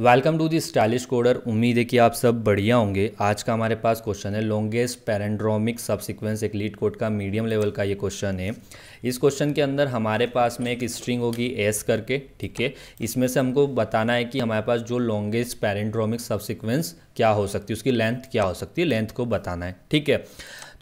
welcome to the stylish coder उम्मीद है कि आप सब बढ़िया होंगे आज का हमारे पास क्वेश्चन है लॉन्गेस्ट पैरेंड्रोमिक सब सिक्वेंस एक लीड कोड का मीडियम लेवल का ये क्वेश्चन है इस क्वेश्चन के अंदर हमारे पास में एक स्ट्रिंग होगी एस करके ठीक है इसमें से हमको बताना है कि हमारे पास जो लॉन्गेस्ट पैरेंड्रोमिक सब सिक्वेंस क्या हो सकती है उसकी लेंथ क्या हो सकती है लेंथ को बताना है ठीक है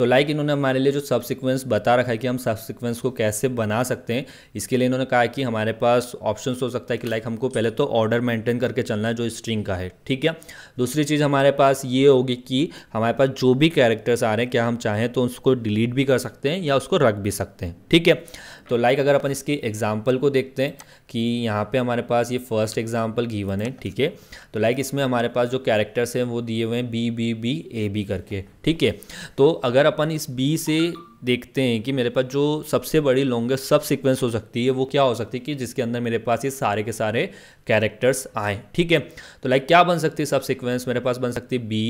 तो लाइक इन्होंने हमारे लिए जो सब सिक्वेंस बता रखा है कि हम सब सिक्वेंस को कैसे बना सकते हैं इसके लिए इन्होंने कहा कि हमारे पास ऑप्शन हो सकता है कि लाइक हमको पहले तो ऑर्डर मेंटेन करके चलना है जो स्ट्रिंग का है ठीक है दूसरी चीज़ हमारे पास ये होगी कि हमारे पास जो भी कैरेक्टर्स आ रहे हैं क्या हम चाहें तो उसको डिलीट भी कर सकते हैं या उसको रख भी सकते हैं ठीक है तो लाइक अगर अपन इसकी एग्जाम्पल को देखते हैं कि यहाँ पे हमारे पास ये फर्स्ट एग्जाम्पल गीवन है ठीक है तो लाइक इसमें हमारे पास जो कैरेक्टर्स हैं वो दिए हुए हैं B B B A B करके ठीक है तो अगर अपन इस बी से देखते हैं कि मेरे पास जो सबसे बड़ी लॉन्गेस्ट सब सिक्वेंस हो सकती है वो क्या हो सकती है कि जिसके अंदर मेरे पास ये सारे के सारे कैरेक्टर्स आए ठीक है तो लाइक क्या बन सकती है सब सिक्वेंस मेरे पास बन सकती है B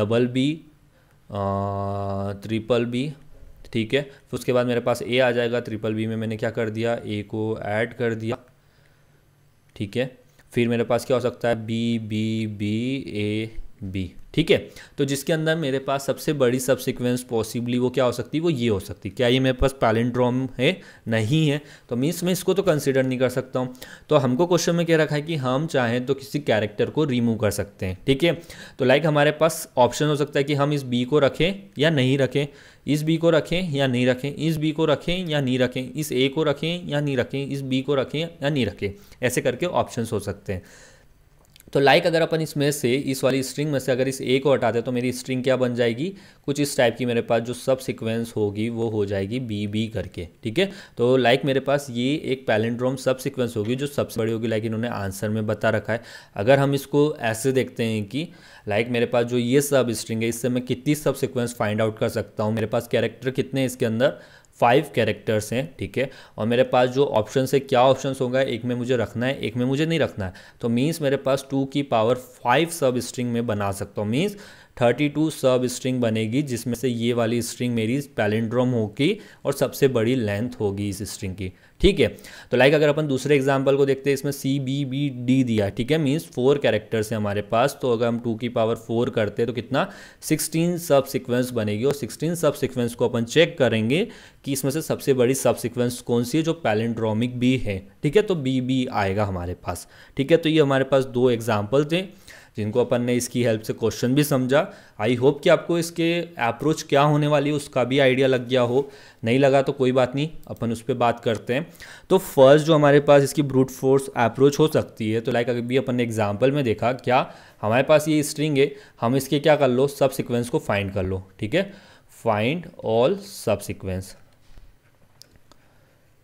double B triple B ठीक है फिर उसके बाद मेरे पास ए आ जाएगा ट्रिपल बी में मैंने क्या कर दिया ए को ऐड कर दिया ठीक है फिर मेरे पास क्या हो सकता है B B B A B ठीक है तो जिसके अंदर मेरे पास सबसे बड़ी सब सिक्वेंस पॉसिबली वो क्या हो सकती है वो ये हो सकती क्या ये मेरे पास पैलेंड्रोम है नहीं है तो मीन्स मैं इसको तो कंसिडर नहीं कर सकता हूँ तो हमको क्वेश्चन में क्या रखा है कि हम चाहें तो किसी कैरेक्टर को रिमूव कर सकते हैं ठीक है तो लाइक हमारे पास ऑप्शन हो सकता है कि हम इस बी को रखें या नहीं रखें इस बी को रखें या नहीं रखें इस बी को रखें या नहीं रखें इस ए को रखें या नहीं रखें इस बी को रखें या नहीं रखें ऐसे करके ऑप्शन हो सकते हैं तो लाइक अगर अपन इसमें से इस वाली स्ट्रिंग में से अगर इस ए को हटाते हैं तो मेरी स्ट्रिंग क्या बन जाएगी कुछ इस टाइप की मेरे पास जो सब सिक्वेंस होगी वो हो जाएगी बी बी करके ठीक है तो लाइक मेरे पास ये एक पैलेंड्रोम सब सिक्वेंस होगी जो सबसे बड़ी होगी लाइक इन्होंने आंसर में बता रखा है अगर हम इसको ऐसे देखते हैं कि लाइक मेरे पास जो ये सब स्ट्रिंग है इससे मैं कितनी सब सिक्वेंस फाइंड आउट कर सकता हूँ मेरे पास कैरेक्टर कितने इसके अंदर फाइव कैरेक्टर्स हैं ठीक है और मेरे पास जो ऑप्शन है क्या ऑप्शन होगा एक में मुझे रखना है एक में मुझे नहीं रखना है तो मीन्स मेरे पास टू की पावर फाइव सब स्ट्रिंग में बना सकता हूँ means thirty two substring बनेगी जिसमें से ये वाली स्ट्रिंग मेरी पैलेंड्रोम होगी और सबसे बड़ी लेंथ होगी इस स्ट्रिंग की ठीक है तो लाइक अगर अपन दूसरे एग्जाम्पल को देखते हैं इसमें सी बी बी डी दिया ठीक है मीन्स फोर कैरेक्टर्स हैं हमारे पास तो अगर हम टू की पावर फोर करते हैं तो कितना सिक्सटीन सब सिक्वेंस बनेगी और सिक्सटीन सब सिक्वेंस को अपन चेक करेंगे कि इसमें से सबसे बड़ी सब सिक्वेंस कौन सी है जो पैलेंड्रोमिक भी है ठीक है तो बी बी आएगा हमारे पास ठीक है तो ये हमारे पास दो एग्जाम्पल थे जिनको अपन ने इसकी हेल्प से क्वेश्चन भी समझा आई होप कि आपको इसके अप्रोच क्या होने वाली है उसका भी आइडिया लग गया हो नहीं लगा तो कोई बात नहीं अपन उस पर बात करते हैं तो फर्स्ट जो हमारे पास इसकी ब्रूट फोर्स अप्रोच हो सकती है तो लाइक अभी अपन ने एग्जाम्पल में देखा क्या हमारे पास ये स्ट्रिंग है हम इसके क्या कर लो सब सिक्वेंस को फाइंड कर लो ठीक है फाइंड ऑल सब सिक्वेंस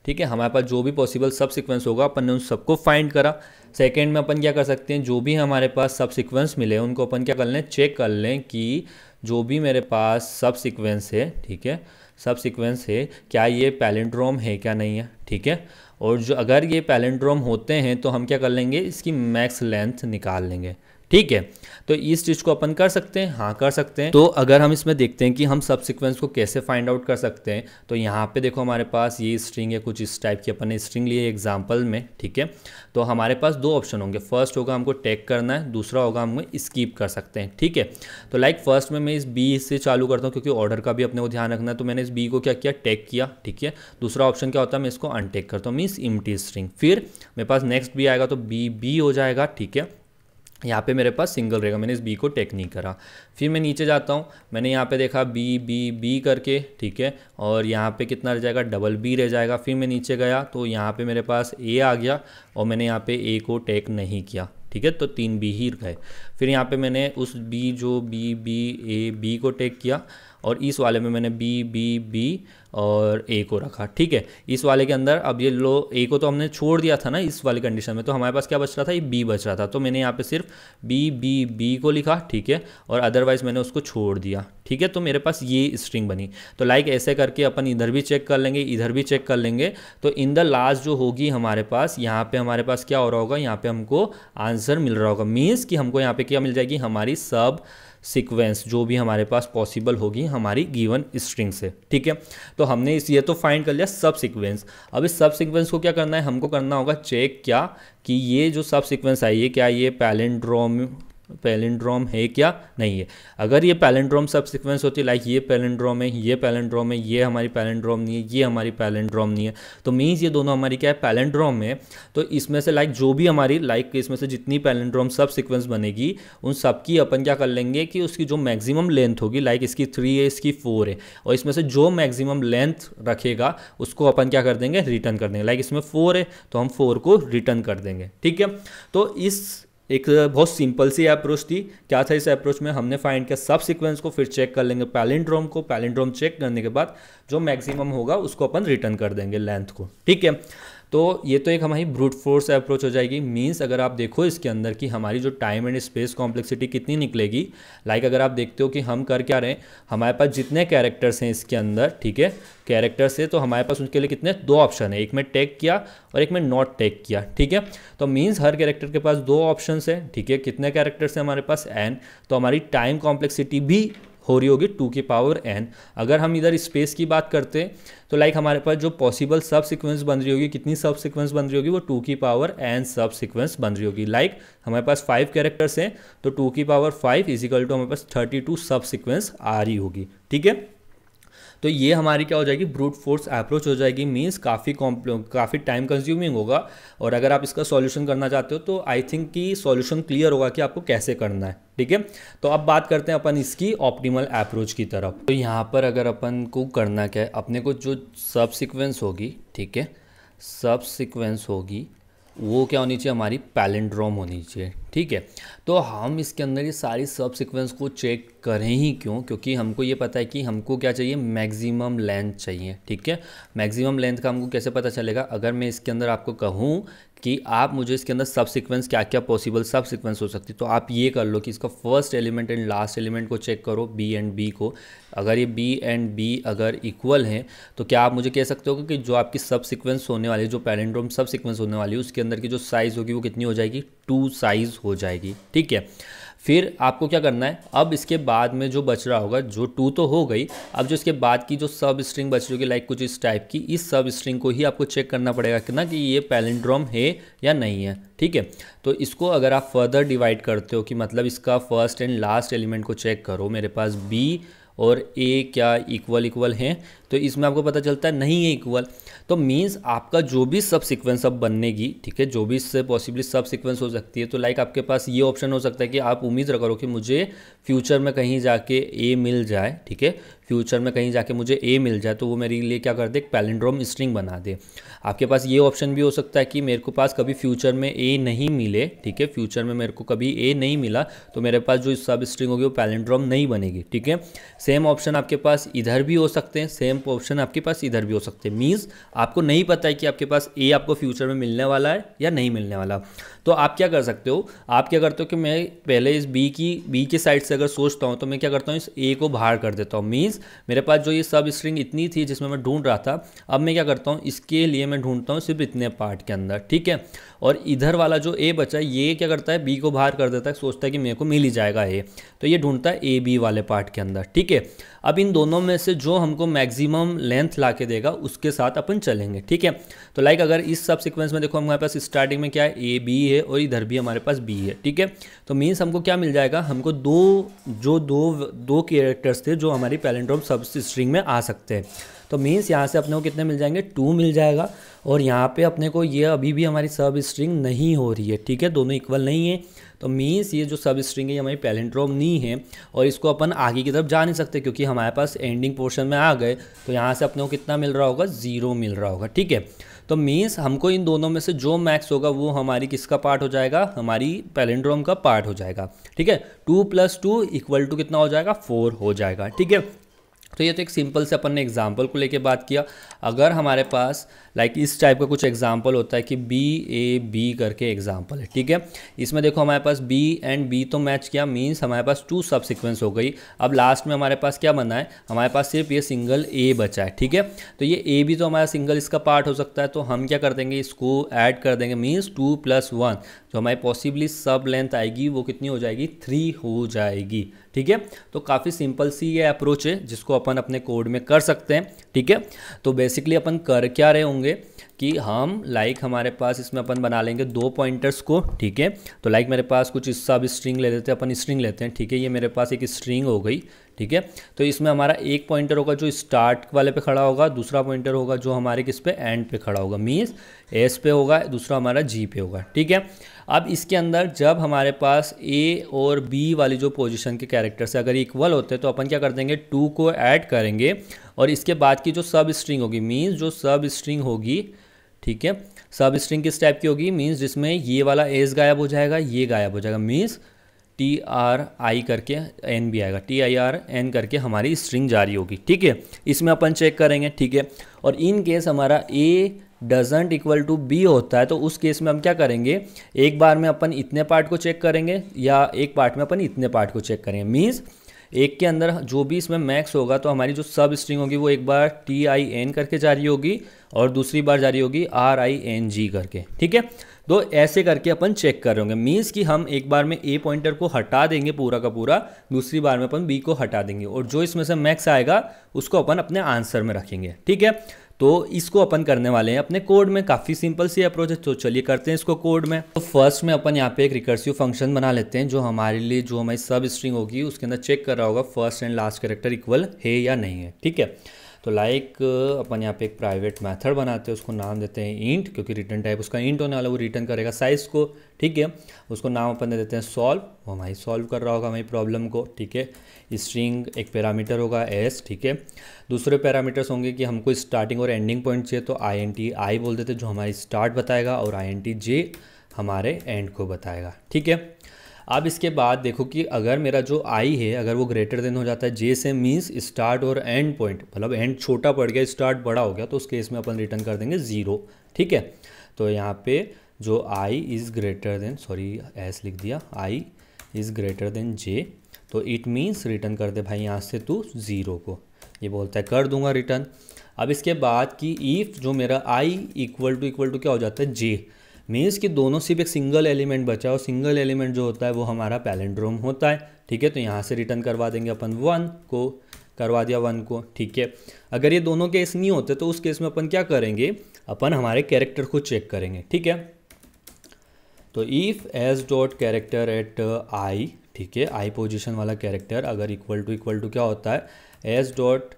ठीक है हमारे पास जो भी पॉसिबल सब सिक्वेंस होगा अपन ने उन सबको फाइंड करा सेकेंड में अपन क्या कर सकते हैं जो भी हमारे पास सब सिक्वेंस मिले उनको अपन क्या कर लें चेक कर लें कि जो भी मेरे पास सब सिक्वेंस है ठीक है सब सिक्वेंस है क्या ये पैलेंड्रोम है क्या नहीं है ठीक है और जो अगर ये पैलेंड्रोम होते हैं तो हम क्या कर लेंगे इसकी मैक्स लेंथ निकाल लेंगे ठीक है तो इस चीज़ को अपन कर सकते हैं हाँ कर सकते हैं तो अगर हम इसमें देखते हैं कि हम सब सिक्वेंस को कैसे फाइंड आउट कर सकते हैं तो यहाँ पे देखो हमारे पास ये स्ट्रिंग है कुछ इस टाइप की अपन ने स्ट्रिंग लिए एग्जाम्पल में ठीक है तो हमारे पास दो ऑप्शन होंगे फर्स्ट होगा हमको टैग करना है दूसरा होगा हमें स्कीप कर सकते हैं ठीक है तो लाइक फर्स्ट में मैं इस बी से चालू करता हूँ क्योंकि ऑर्डर का भी अपने को ध्यान रखना है तो मैंने इस बी को क्या किया टैग किया ठीक है दूसरा ऑप्शन क्या होता है मैं इसको अनटेक करता हूँ मीन्स इमटी स्ट्रिंग फिर मेरे पास नेक्स्ट बी आएगा तो बी बी हो जाएगा ठीक है यहाँ पे मेरे पास सिंगल रहेगा मैंने इस बी को टेक नहीं करा फिर मैं नीचे जाता हूँ मैंने यहाँ पे देखा बी बी बी करके ठीक है और यहाँ पे कितना रह जाएगा डबल बी रह जाएगा फिर मैं नीचे गया तो यहाँ पे मेरे पास ए आ गया और मैंने यहाँ पे ए को टेक नहीं किया ठीक है तो तीन बी ही गए फिर यहाँ पे मैंने उस बी जो बी बी ए बी को टेक किया और इस वाले में मैंने बी बी बी और ए को रखा ठीक है इस वाले के अंदर अब ये लो ए को तो हमने छोड़ दिया था ना इस वाली कंडीशन में तो हमारे पास क्या बच रहा था ये बी बच रहा था तो मैंने यहाँ पे सिर्फ बी बी बी को लिखा ठीक है और अदरवाइज मैंने उसको छोड़ दिया ठीक है तो मेरे पास ये स्ट्रिंग बनी तो लाइक ऐसे करके अपन इधर भी चेक कर लेंगे इधर भी चेक कर लेंगे तो इन द लास्ट जो होगी हमारे पास यहाँ पे हमारे पास क्या हो रहा होगा यहाँ पे हमको आंसर मिल रहा होगा मीन्स कि हमको यहाँ पे क्या मिल जाएगी हमारी सब सीक्वेंस जो भी हमारे पास पॉसिबल होगी हमारी गिवन स्ट्रिंग से ठीक है तो हमने इस ये तो फाइंड कर लिया सब सीक्वेंस अब इस सब सीक्वेंस को क्या करना है हमको करना होगा चेक क्या कि ये जो सब सीक्वेंस आई है क्या ये पैलेंड्रोम पैलिंड्रोम है क्या नहीं है अगर ये पैलेंड्रोम सब सिक्वेंस होती है लाइक ये पैलेंड्रोम है ये पैलेंड्रोम है ये हमारी पैलेंड्रोम नहीं है ये हमारी पैलेंड्रोम नहीं है तो मीन्स ये दोनों हमारी क्या है पैलेंड्रोम है तो इसमें से लाइक जो भी हमारी लाइक इसमें से जितनी पैलेंड्रोम सब सिक्वेंस बनेगी उन सबकी अपन क्या कर लेंगे कि उसकी जो मैक्सिमम लेंथ होगी लाइक इसकी थ्री है इसकी फोर है और इसमें से जो मैक्सिमम लेंथ रखेगा उसको अपन क्या कर देंगे रिटर्न कर देंगे लाइक इसमें फोर है तो हम फोर को रिटर्न कर देंगे ठीक है तो इस एक बहुत सिंपल सी अप्रोच थी क्या था इस अप्रोच में हमने फाइंड किया सब सीक्वेंस को फिर चेक कर लेंगे पैलिंड्रोम को पैलेंड्रोम चेक करने के बाद जो मैक्सिमम होगा उसको अपन रिटर्न कर देंगे लेंथ को ठीक है तो ये तो एक हमारी ब्रूट फोर्स अप्रोच हो जाएगी मीन्स अगर आप देखो इसके अंदर कि हमारी जो टाइम एंड स्पेस कॉम्प्लेक्सिटी कितनी निकलेगी लाइक like अगर आप देखते हो कि हम कर क्या रहे हमारे पास जितने कैरेक्टर्स हैं इसके अंदर ठीक है कैरेक्टर्स से तो हमारे पास उनके लिए कितने दो ऑप्शन है एक में टैग किया और एक में नॉट टैग किया ठीक है तो मीन्स हर कैरेक्टर के पास दो ऑप्शन है ठीक है कितने कैरेक्टर्स हैं हमारे पास एन तो हमारी टाइम कॉम्प्लेक्सिटी भी हो रही होगी टू के पावर एन अगर हम इधर स्पेस की बात करते तो लाइक हमारे पास जो पॉसिबल सब सिक्वेंस बन रही होगी कितनी सब सिक्वेंस बन रही होगी वो टू की पावर एन सब सिक्वेंस बन रही होगी लाइक हमारे पास फाइव कैरेक्टर्स हैं तो टू की पावर फाइव इजिकल टू हमारे पास थर्टी टू सब सिक्वेंस आ रही होगी ठीक है तो ये हमारी क्या हो जाएगी ब्रूट फोर्स अप्रोच हो जाएगी मीन्स काफ़ी काफ़ी टाइम कंज्यूमिंग होगा और अगर आप इसका सॉल्यूशन करना चाहते हो तो आई थिंक कि सॉल्यूशन क्लियर होगा कि आपको कैसे करना है ठीक है तो अब बात करते हैं अपन इसकी ऑप्टिमल अप्रोच की तरफ तो यहाँ पर अगर अपन को करना क्या है अपने को जो सब सिक्वेंस होगी ठीक है सब सिक्वेंस होगी वो क्या होनी चाहिए हमारी पैलेंड्रोम होनी चाहिए ठीक है तो हम इसके अंदर ये सारी सब सिक्वेंस को चेक करें ही क्यों क्योंकि हमको ये पता है कि हमको क्या चाहिए मैक्सिमम लेंथ चाहिए ठीक है मैक्सिमम लेंथ का हमको कैसे पता चलेगा अगर मैं इसके अंदर आपको कहूँ कि आप मुझे इसके अंदर सब सिक्वेंस क्या क्या पॉसिबल सब सिक्वेंस हो सकती है तो आप ये कर लो कि इसका first element and last element को चेक करो बी एंड बी को अगर ये बी एंड बी अगर इक्वल हैं तो क्या आप मुझे कह सकते हो कि जो आपकी सब सिक्वेंस होने वाली जो पैलेंड्रोम सब सिक्वेंस होने वाली है उसके अंदर की जो साइज़ होगी वो कितनी हो जाएगी टू साइज़ हो जाएगी ठीक है फिर आपको क्या करना है अब इसके बाद में जो बच रहा होगा जो टू तो हो गई अब जो इसके बाद की जो सब स्ट्रिंग बच रही होगी लाइक कुछ इस टाइप की इस सब स्ट्रिंग को ही आपको चेक करना पड़ेगा कि ना कि ये पैलिंड्रोम है या नहीं है ठीक है तो इसको अगर आप फर्दर डिवाइड करते हो कि मतलब इसका फर्स्ट एंड लास्ट एलिमेंट को चेक करो मेरे पास बी और ए क्या इक्वल इक्वल हैं तो इसमें आपको पता चलता है नहीं है इक्वल तो मीन्स आपका जो भी सब सिक्वेंस अब बनेगी ठीक है जो भी इससे पॉसिबली सब सिक्वेंस हो सकती है तो लाइक आपके पास ये ऑप्शन हो सकता है कि आप उम्मीद करो कि मुझे फ्यूचर में कहीं जाके ए मिल जाए ठीक है फ्यूचर में कहीं जाके मुझे ए मिल जाए तो वो मेरे लिए क्या कर दे एक पैलेंड्रोम स्ट्रिंग बना दे आपके पास ये ऑप्शन भी हो सकता है कि मेरे को पास कभी फ्यूचर में ए नहीं मिले ठीक है फ्यूचर में मेरे को कभी ए नहीं मिला तो मेरे पास जो सब स्ट्रिंग होगी वो पैलेंड्रोम नहीं बनेगी ठीक है सेम ऑप्शन आपके पास इधर भी हो सकते हैं सेम ऑप्शन आपके पास इधर भी हो सकते हैं मीन्स आपको नहीं पता है कि आपके पास ए आपको फ्यूचर में मिलने वाला है या नहीं मिलने वाला तो आप क्या कर सकते हो आप क्या करते हो कि मैं पहले इस बी की बी के साइड से अगर सोचता हूँ तो मैं क्या करता हूँ इस ए को बाहर कर देता हूँ मीन्स मेरे पास जो ये सब स्ट्रिंग इतनी थी जिसमें मैं ढूंढ रहा था अब मैं क्या करता हूँ इसके लिए मैं ढूंढता हूँ सिर्फ इतने पार्ट के अंदर ठीक है और इधर वाला जो ए बचा ये क्या करता है बी को बाहर कर देता है सोचता है कि मेरे को मिल ही जाएगा ए तो ये ढूंढता है ए बी वाले पार्ट के अंदर ठीक है अब इन दोनों में से जो हमको मैक्सिमम लेंथ ला के देगा उसके साथ अपन चलेंगे ठीक है तो लाइक अगर इस सब सिक्वेंस में देखो हमारे पास स्टार्टिंग में क्या है ए बी है और इधर भी हमारे पास बी है ठीक है तो मीन्स हमको क्या मिल जाएगा हमको दो जो दो दो कैरेक्टर्स थे जो हमारी पैलेंट सिंड्रोम सब स्ट्रिंग में आ सकते हैं तो मीन्स यहाँ से अपने को कितने मिल जाएंगे टू मिल जाएगा और यहाँ पे अपने को ये अभी भी हमारी सब स्ट्रिंग नहीं हो रही है ठीक है दोनों इक्वल नहीं है तो मीन्स ये जो सब स्ट्रिंग है ये हमारी पैलेंड्रोम नहीं है और इसको अपन आगे की तरफ जा नहीं सकते क्योंकि हमारे पास एंडिंग पोर्शन में आ गए तो यहाँ से अपने को कितना मिल रहा होगा ज़ीरो मिल रहा होगा ठीक है तो मीन्स हमको इन दोनों में से जो मैक्स होगा वो हमारी किसका पार्ट हो जाएगा हमारी पैलेंड्रोम का पार्ट हो जाएगा ठीक है two plus two equal to कितना हो जाएगा फोर हो जाएगा ठीक है तो ये तो एक सिंपल से अपन ने एग्जाम्पल को लेके बात किया अगर हमारे पास लाइक like इस टाइप का कुछ एग्जाम्पल होता है कि बी ए बी करके एग्जाम्पल है ठीक है इसमें देखो हमारे पास बी एंड बी तो मैच किया मीन्स हमारे पास टू सब सिक्वेंस हो गई अब लास्ट में हमारे पास क्या बना है हमारे पास सिर्फ ये सिंगल ए बचा है ठीक है तो ये ए भी तो हमारा सिंगल इसका पार्ट हो सकता है तो हम क्या कर देंगे इसको ऐड कर देंगे मीन्स टू प्लस वन जो हमारी पॉसिबली सब लेंथ आएगी वो कितनी हो जाएगी थ्री हो जाएगी ठीक है तो काफ़ी सिंपल सी ये अप्रोच है जिसको अपन अपने कोड में कर सकते हैं ठीक है तो बेसिकली अपन कर क्या रहे होंगे होंगे कि हम लाइक हमारे पास इसमें अपन बना लेंगे दो पॉइंटर्स को ठीक है तो लाइक मेरे पास कुछ इस सब स्ट्रिंग ले लेते हैं अपन स्ट्रिंग लेते हैं ठीक है ये मेरे पास एक स्ट्रिंग हो गई ठीक है तो इसमें हमारा एक पॉइंटर होगा जो स्टार्ट वाले पे खड़ा होगा दूसरा पॉइंटर होगा जो हमारे किस पे एंड पे खड़ा होगा मीन्स एस पे होगा दूसरा हमारा जी पे होगा ठीक है अब इसके अंदर जब हमारे पास ए और बी वाली जो पोजीशन के कैरेक्टर्स अगर इक्वल होते हैं तो अपन क्या कर देंगे टू को ऐड करेंगे और इसके बाद की जो सब स्ट्रिंग होगी मीन्स जो सब स्ट्रिंग होगी ठीक है सब स्ट्रिंग किस टाइप की होगी मीन्स जिसमें ये वाला एस गायब हो जाएगा ये गायब हो जाएगा मीन्स टी आर आई करके एन भी आएगा टी आई आर एन करके हमारी स्ट्रिंग जारी होगी ठीक है इसमें अपन चेक करेंगे ठीक है और इन केस हमारा A doesn't equal to B होता है तो उस केस में हम क्या करेंगे एक बार में अपन इतने पार्ट को चेक करेंगे या एक पार्ट में अपन इतने पार्ट को चेक करेंगे मीन्स एक के अंदर जो भी इसमें मैक्स होगा तो हमारी जो सब स्ट्रिंग होगी वो एक बार टी आई एन करके जारी होगी और दूसरी बार जारी होगी आर आई एन जी करके ठीक है तो ऐसे करके अपन चेक कर रहे होंगे मीन्स कि हम एक बार में ए पॉइंटर को हटा देंगे पूरा का पूरा दूसरी बार में अपन बी को हटा देंगे और जो इसमें से मैक्स आएगा उसको अपन अपने आंसर में रखेंगे ठीक है तो इसको अपन करने वाले हैं अपने कोड में काफ़ी सिंपल सी अप्रोच है तो चलिए करते हैं इसको कोड में तो फर्स्ट में अपन यहाँ पे एक रिकर्सिव फंक्शन बना लेते हैं जो हमारे लिए जो हमारी सब स्ट्रिंग होगी उसके अंदर चेक कर रहा होगा first and last character equal है या नहीं है ठीक है तो लाइक अपन यहाँ पे एक प्राइवेट मैथड बनाते हैं उसको नाम देते हैं इंट क्योंकि रिटर्न टाइप उसका इंट होने वाला वो रिटर्न करेगा साइज को ठीक है उसको नाम अपन दे देते हैं सॉल्व वो हमारी सॉल्व कर रहा होगा हमारी प्रॉब्लम को ठीक है स्ट्रिंग एक पैरामीटर होगा एस ठीक है दूसरे पैरामीटर्स होंगे कि हमको स्टार्टिंग और एंडिंग पॉइंट चाहिए तो आई एन टी आई बोल देते जो हमारी स्टार्ट बताएगा और आई एन टी जे हमारे एंड को बताएगा ठीक है अब इसके बाद देखो कि अगर मेरा जो आई है अगर वो ग्रेटर देन हो जाता है जे से मीन्स स्टार्ट और एंड पॉइंट मतलब एंड छोटा पड़ गया स्टार्ट बड़ा हो गया तो उस केस में अपन रिटर्न कर देंगे ज़ीरो ठीक है तो यहाँ पे जो I is greater than sorry S लिख दिया I is greater than J तो इट मीन्स रिटर्न कर दे भाई यहाँ से तू ज़ीरो को ये बोलता है कर दूंगा रिटर्न अब इसके बाद कि ईफ जो मेरा I equal to equal to क्या हो जाता है जे मीन्स कि दोनों सिर्फ एक सिंगल एलिमेंट बचा और सिंगल एलिमेंट जो होता है वो हमारा पैलेंड्रोम होता है ठीक है तो यहाँ से रिटर्न करवा देंगे अपन वन को करवा दिया वन को ठीक है अगर ये दोनों केस नहीं होते तो उस केस में अपन क्या करेंगे अपन हमारे कैरेक्टर को चेक करेंगे ठीक है तो if S dot character at I ठीक है आई पोजिशन वाला कैरेक्टर अगर इक्वल टू इक्वल टू क्या होता है S dot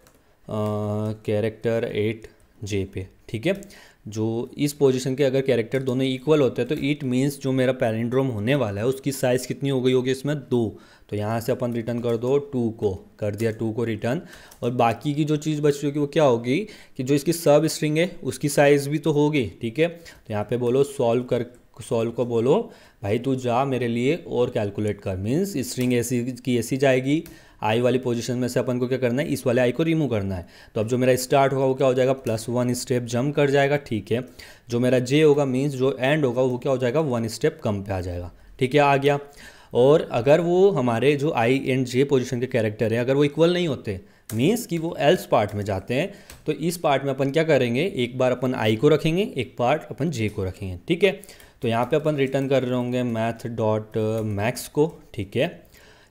character at J पे ठीक है जो इस पोजीशन के अगर कैरेक्टर दोनों इक्वल होते हैं तो इट मीन्स जो मेरा पैरेंड्रोम होने वाला है उसकी साइज़ कितनी हो गई होगी इसमें दो तो यहाँ से अपन रिटर्न कर दो टू को कर दिया टू को रिटर्न और बाकी की जो चीज़ बची होगी वो क्या होगी कि जो इसकी सब स्ट्रिंग है उसकी साइज़ भी तो होगी ठीक है तो यहाँ पे बोलो सॉल्व कर सॉल्व को बोलो भाई तू जा मेरे लिए और कैलकुलेट कर मीन्स स्ट्रिंग ऐसी की ऐसी जाएगी आई वाली पोजीशन में से अपन को क्या करना है इस वाले आई को रिमूव करना है तो अब जो मेरा स्टार्ट होगा वो क्या हो जाएगा प्लस वन स्टेप जंप कर जाएगा ठीक है जो मेरा जे होगा मीन्स जो एंड होगा वो क्या हो जाएगा वन स्टेप कम पे आ जाएगा ठीक है आ गया और अगर वो हमारे जो आई एंड जे पोजिशन के कैरेक्टर हैं अगर वो इक्वल नहीं होते मीन्स कि वो एल्स पार्ट में जाते हैं तो इस पार्ट में अपन क्या करेंगे एक बार अपन आई को रखेंगे एक पार्ट अपन जे को रखेंगे ठीक है तो यहाँ पे अपन रिटर्न कर रहे होंगे मैथ डॉट मैक्स को ठीक है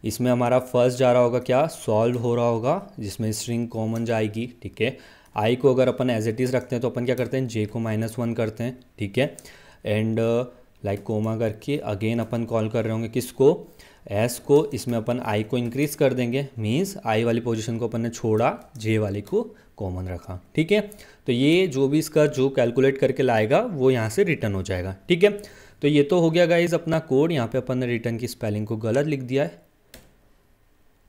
इसमें हमारा फर्स्ट जा रहा होगा क्या सॉल्व हो रहा होगा जिसमें स्ट्रिंग कॉमन जाएगी ठीक है आई को अगर अपन एज इट इज़ रखते हैं तो अपन क्या करते हैं जे को माइनस वन करते हैं ठीक है एंड लाइक कोमा करके अगेन अपन कॉल कर रहे होंगे किसको एस को इसमें अपन आई को इंक्रीज कर देंगे मीन्स आई वाली पोजीशन को अपन ने छोड़ा जे वाली को कॉमन रखा ठीक है तो ये जो भी इसका जो कैलकुलेट करके लाएगा वो यहाँ से रिटर्न हो जाएगा ठीक है तो ये तो हो गया गाइज अपना कोड यहाँ पे अपन ने रिटर्न की स्पेलिंग को गलत लिख दिया है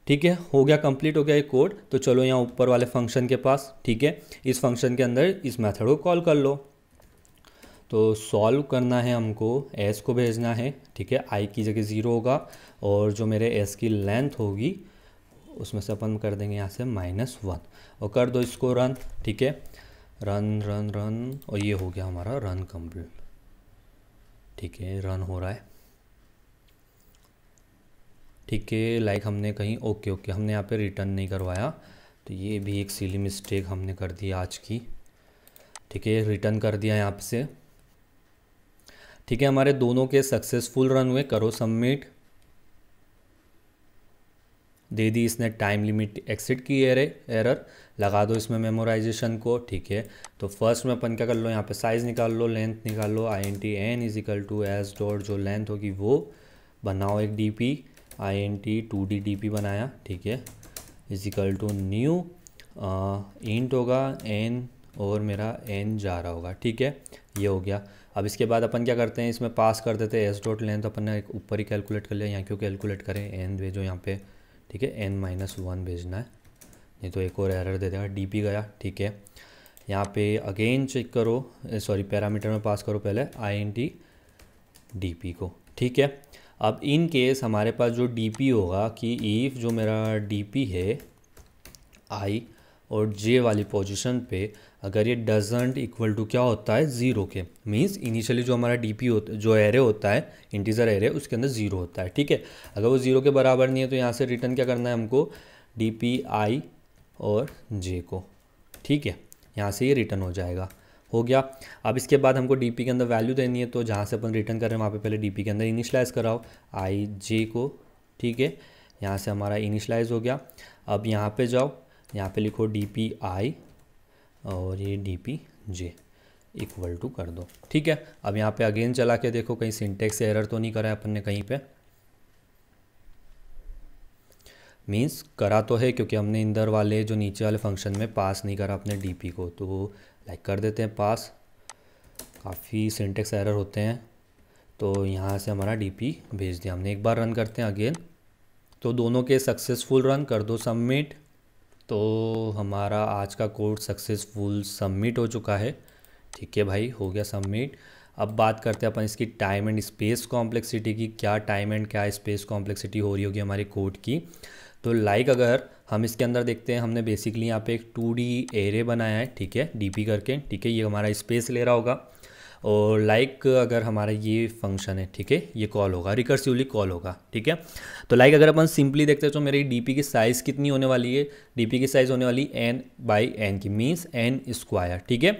ठीक है हो गया कंप्लीट हो गया ये कोड तो चलो यहाँ ऊपर वाले फंक्शन के पास ठीक है इस फंक्शन के अंदर इस मेथड को कॉल कर लो तो सॉल्व करना है हमको एस को भेजना है ठीक है आई की जगह ज़ीरो होगा और जो मेरे एस की लेंथ होगी उसमें से अपन कर देंगे यहाँ से माइनस वन और कर दो इसको रन ठीक है रन रन रन और ये हो गया हमारा रन कंप्लीट ठीक है रन हो रहा है ठीक है लाइक हमने कहीं ओके ओके हमने यहाँ पे रिटर्न नहीं करवाया तो ये भी एक सिली मिस्टेक हमने कर दी आज की ठीक है रिटर्न कर दिया यहाँ से ठीक है हमारे दोनों के सक्सेसफुल रन हुए करो सबमिट दे दी इसने टाइम लिमिट एक्सिट की एरे एरर लगा दो इसमें मेमोराइजेशन को ठीक है तो फर्स्ट में अपन क्या कर लो यहाँ पे साइज़ निकाल लो लेंथ निकाल लो I N T N is equal to S dot जो लेंथ होगी वो बनाओ एक D P I N T two D D P बनाया ठीक है is equal to new int होगा एन और मेरा एन जा रहा होगा ठीक है ये हो गया अब इसके बाद अपन क्या करते हैं इसमें पास कर देते हैं एस डॉट लेंथ अपन ने ऊपर ही कैलकुलेट कर लिया यहाँ क्यों कैलकुलेट करें एन जो यहाँ पे ठीक है एन माइनस वन भेजना है नहीं तो एक और एरर दे देगा डी पी गया ठीक है यहाँ पे अगेन चेक करो सॉरी पैरामीटर में पास करो पहले I N T D P को ठीक है अब इन केस हमारे पास जो डी पी होगा कि ईफ जो मेरा डी पी है आई और जे वाली पोजिशन पे अगर ये डजेंट इक्वल टू क्या होता है ज़ीरो के मीन्स इनिशियली जो हमारा डी पी हो जो एरे होता है इंटीजर एरे उसके अंदर ज़ीरो होता है ठीक है अगर वो ज़ीरो के बराबर नहीं है तो यहाँ से रिटर्न क्या करना है हमको डी पी आई और जे को ठीक है यहाँ से ये रिटर्न हो जाएगा हो गया अब इसके बाद हमको डी के अंदर वैल्यू देनी है तो जहाँ से अपन रिटर्न कर रहे हैं वहाँ पर पहले डी के अंदर इनिशलाइज कराओ आई जे को ठीक है यहाँ से हमारा इनिशलाइज हो गया अब यहाँ पर जाओ यहाँ पर लिखो डी पी आई और ये D P J equal to कर दो ठीक है अब यहाँ पे अगेन चला के देखो कहीं सिंटेक्स एरर तो नहीं करा है अपन ने कहीं पे मीन्स करा तो है क्योंकि हमने इंदर वाले जो नीचे वाले फंक्शन में पास नहीं करा अपने पी को तो लाइक कर देते हैं पास काफ़ी सिंटेक्स एरर होते हैं तो यहाँ से हमारा पी भेज दिया हमने एक बार रन करते हैं अगेन तो दोनों के सक्सेसफुल रन कर दो सबमिट तो हमारा आज का कोर्स सक्सेसफुल सबमिट हो चुका है ठीक है भाई हो गया सबमिट अब बात करते हैं अपन इसकी टाइम एंड स्पेस कॉम्प्लेक्सिटी की क्या टाइम एंड क्या स्पेस कॉम्प्लेक्सिटी हो रही होगी हमारे कोड की तो लाइक like अगर हम इसके अंदर देखते हैं हमने बेसिकली यहाँ पे एक टू डी एरे बनाया है ठीक है डी पी करके ठीक है ये हमारा स्पेस ले रहा होगा और लाइक अगर हमारा ये फंक्शन है ठीक है ये कॉल होगा रिकर्सिवली कॉल होगा ठीक है तो लाइक अगर अपन सिंपली देखते हैं तो मेरी डीपी की साइज़ कितनी होने वाली है डीपी की साइज़ होने वाली एन बाई एन की मीन्स एन स्क्वायर ठीक है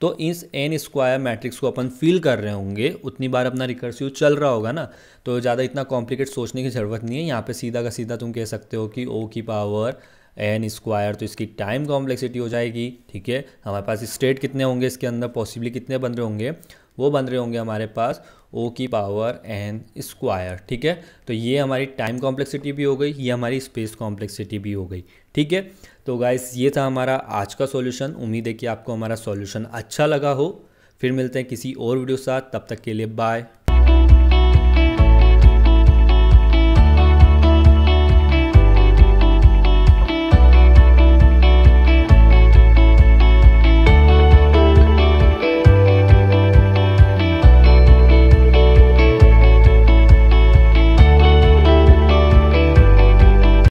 तो इस एन स्क्वायर मैट्रिक्स को अपन फिल कर रहे होंगे उतनी बार अपना रिकर्सिव चल रहा होगा ना तो ज़्यादा इतना कॉम्प्लिकेट सोचने की ज़रूरत नहीं है यहाँ पर सीधा का सीधा तुम कह सकते हो कि ओ की पावर एन स्क्वायर तो इसकी टाइम कॉम्प्लेक्सिटी हो जाएगी ठीक है हमारे पास स्टेट कितने होंगे इसके अंदर पॉसिबली कितने बन रहे होंगे वो बन रहे होंगे हमारे पास ओ की पावर एन स्क्वायर ठीक है तो ये हमारी टाइम कॉम्प्लेक्सिटी भी हो गई ये हमारी स्पेस कॉम्प्लेक्सिटी भी हो गई ठीक है तो गाइस ये था हमारा आज का सॉल्यूशन उम्मीद है कि आपको हमारा सॉल्यूशन अच्छा लगा हो फिर मिलते हैं किसी और वीडियो साथ तब तक के लिए बाय